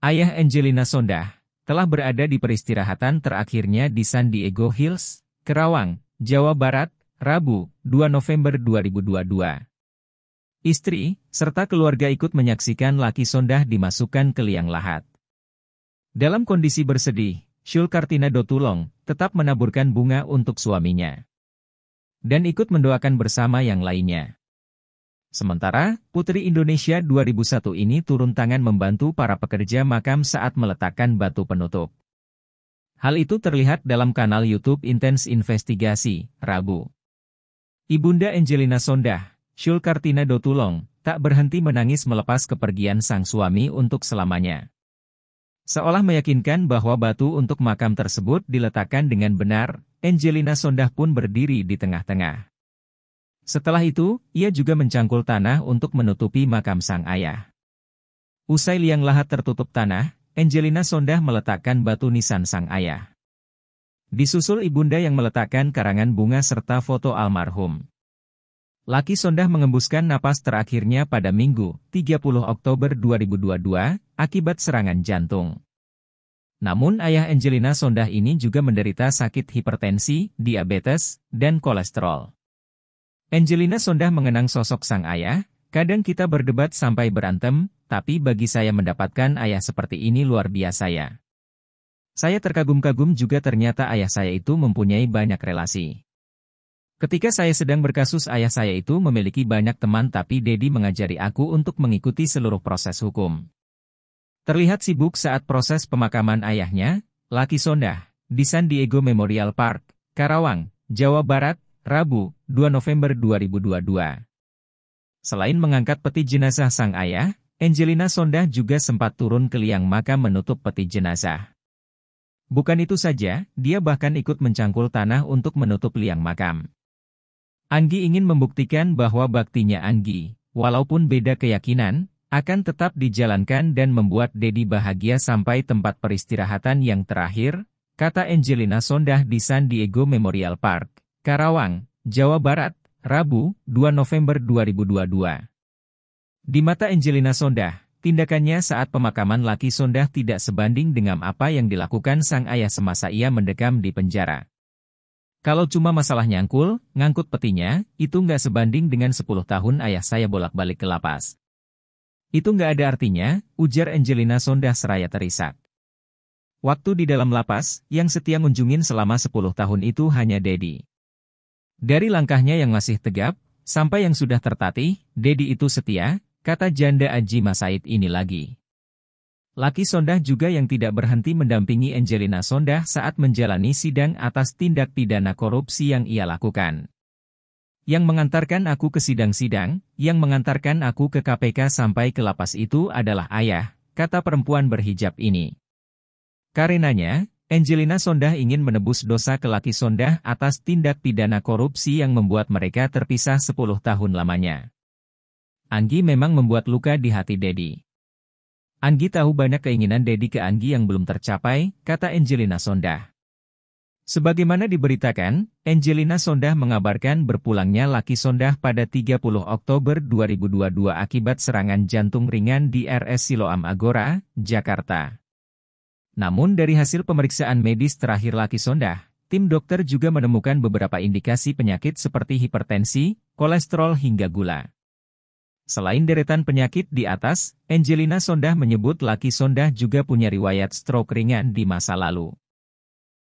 Ayah Angelina Sondah telah berada di peristirahatan terakhirnya di San Diego Hills, Kerawang, Jawa Barat, Rabu, 2 November 2022. Istri, serta keluarga ikut menyaksikan laki Sondah dimasukkan ke liang lahat. Dalam kondisi bersedih, Syul Kartina Dotulong tetap menaburkan bunga untuk suaminya. Dan ikut mendoakan bersama yang lainnya. Sementara, Putri Indonesia 2001 ini turun tangan membantu para pekerja makam saat meletakkan batu penutup. Hal itu terlihat dalam kanal YouTube Intense Investigasi, Rabu. Ibunda Angelina Sondah, Syul Kartina Dotulong, tak berhenti menangis melepas kepergian sang suami untuk selamanya. Seolah meyakinkan bahwa batu untuk makam tersebut diletakkan dengan benar, Angelina Sondah pun berdiri di tengah-tengah. Setelah itu, ia juga mencangkul tanah untuk menutupi makam sang ayah. Usai liang lahat tertutup tanah, Angelina Sondah meletakkan batu nisan sang ayah. Disusul ibunda yang meletakkan karangan bunga serta foto almarhum. Laki Sondah mengembuskan napas terakhirnya pada Minggu, 30 Oktober 2022, akibat serangan jantung. Namun ayah Angelina Sondah ini juga menderita sakit hipertensi, diabetes, dan kolesterol. Angelina Sondah mengenang sosok sang ayah, kadang kita berdebat sampai berantem, tapi bagi saya mendapatkan ayah seperti ini luar biasa ya. Saya terkagum-kagum juga ternyata ayah saya itu mempunyai banyak relasi. Ketika saya sedang berkasus ayah saya itu memiliki banyak teman tapi Dedi mengajari aku untuk mengikuti seluruh proses hukum. Terlihat sibuk saat proses pemakaman ayahnya, Laki Sondah, di San Diego Memorial Park, Karawang, Jawa Barat, Rabu, 2 November 2022. Selain mengangkat peti jenazah sang ayah, Angelina Sondah juga sempat turun ke liang makam menutup peti jenazah. Bukan itu saja, dia bahkan ikut mencangkul tanah untuk menutup liang makam. Anggi ingin membuktikan bahwa baktinya Anggi, walaupun beda keyakinan, akan tetap dijalankan dan membuat Dedi bahagia sampai tempat peristirahatan yang terakhir, kata Angelina Sondah di San Diego Memorial Park. Karawang, Jawa Barat, Rabu, 2 November 2022. Di mata Angelina Sondah, tindakannya saat pemakaman laki Sondah tidak sebanding dengan apa yang dilakukan sang ayah semasa ia mendekam di penjara. Kalau cuma masalah nyangkul, ngangkut petinya, itu nggak sebanding dengan 10 tahun ayah saya bolak-balik ke lapas. Itu nggak ada artinya, ujar Angelina Sondah seraya terisak. Waktu di dalam lapas, yang setia ngunjungin selama 10 tahun itu hanya Dedi. Dari langkahnya yang masih tegap, sampai yang sudah tertatih, Dedi itu setia, kata janda Aji Masaid ini lagi. Laki Sondah juga yang tidak berhenti mendampingi Angelina Sondah saat menjalani sidang atas tindak pidana korupsi yang ia lakukan. Yang mengantarkan aku ke sidang-sidang, yang mengantarkan aku ke KPK sampai ke lapas itu adalah ayah, kata perempuan berhijab ini. Karenanya, Angelina Sondah ingin menebus dosa ke laki Sondah atas tindak pidana korupsi yang membuat mereka terpisah 10 tahun lamanya. Anggi memang membuat luka di hati Dedi. Anggi tahu banyak keinginan Dedi ke Anggi yang belum tercapai, kata Angelina Sondah. Sebagaimana diberitakan, Angelina Sondah mengabarkan berpulangnya laki Sondah pada 30 Oktober 2022 akibat serangan jantung ringan di RS Siloam Agora, Jakarta. Namun dari hasil pemeriksaan medis terakhir Laki Sondah, tim dokter juga menemukan beberapa indikasi penyakit seperti hipertensi, kolesterol hingga gula. Selain deretan penyakit di atas, Angelina Sondah menyebut Laki Sondah juga punya riwayat stroke ringan di masa lalu.